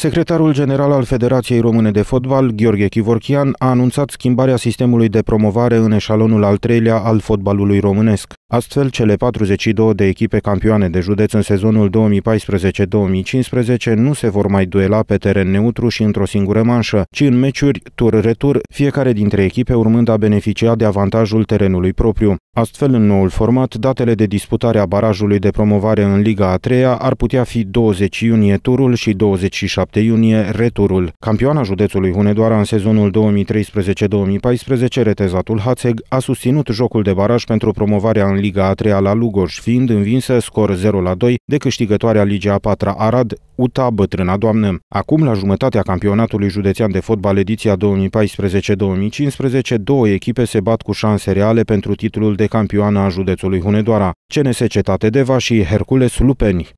Secretarul general al Federației Române de Fotbal, Gheorghe Chivorchian, a anunțat schimbarea sistemului de promovare în eșalonul al treilea al fotbalului românesc. Astfel, cele 42 de echipe campioane de județ în sezonul 2014-2015 nu se vor mai duela pe teren neutru și într-o singură manșă, ci în meciuri tur-retur, fiecare dintre echipe urmând a beneficia de avantajul terenului propriu. Astfel, în noul format, datele de disputare a barajului de promovare în Liga a treia ar putea fi 20 iunie turul și 27 7 iunie returul. Campioana județului Hunedoara în sezonul 2013-2014, retezatul Hațeg, a susținut jocul de baraj pentru promovarea în Liga a 3 la Lugoj, fiind învinsă scor 0 la 2 de câștigătoarea Ligii a 4 Arad, UTA, bătrâna doamnă. Acum, la jumătatea campionatului județean de fotbal ediția 2014-2015, două echipe se bat cu șanse reale pentru titlul de campioană a județului Hunedoara, CNS Cetate Deva și Hercules Lupeni.